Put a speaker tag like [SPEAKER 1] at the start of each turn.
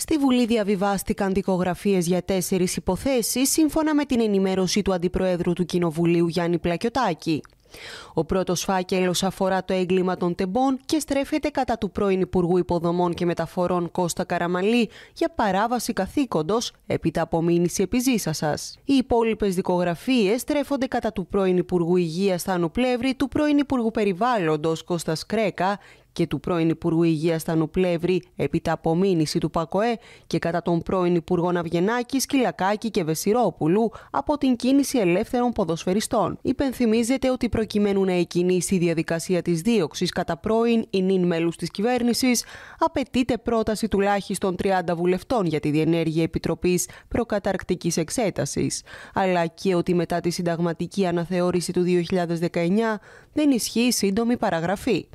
[SPEAKER 1] Στη Βουλή διαβιβάστηκαν δικογραφίες για τέσσερις υποθέσεις σύμφωνα με την ενημέρωση του Αντιπροέδρου του Κοινοβουλίου Γιάννη Πλακιωτάκη. Ο πρώτος φάκελος αφορά το έγκλημα των τεμπών και στρέφεται κατά του πρώην Υπουργού Υποδομών και Μεταφορών Κώστα Καραμαλή για παράβαση καθήκοντος επί τα απομείνηση επιζήσασας. Οι υπόλοιπες δικογραφίες στρέφονται κατά του πρώην Υπουργού Υγείας Θάνου Πλεύρη, του πρώην Υπουργού Περιβάλλοντος Κώστας Κρέκα και του πρώην Υπουργού Υγείας Θανουπλεύρη επί τα απομείνηση του ΠΑΚΟΕ και κατά των πρώην Υπουργών Αυγενάκη, Κυλακάκη και Βεσιρόπουλου από την κίνηση ελεύθερων ποδοσφαιριστών. Υπενθυμίζεται ότι προκειμένου να εκκινήσει η διαδικασία της δίωξης κατά πρώην ή νυν μέλους της κυβέρνησης, απαιτείται πρόταση τουλάχιστον 30 βουλευτών για τη διενέργεια επιτροπής προκαταρκτικής εξέτασης. Αλλά και ότι μετά τη συνταγματική αναθεώρηση του 2019 δεν ισχύει σύντομη παραγραφή.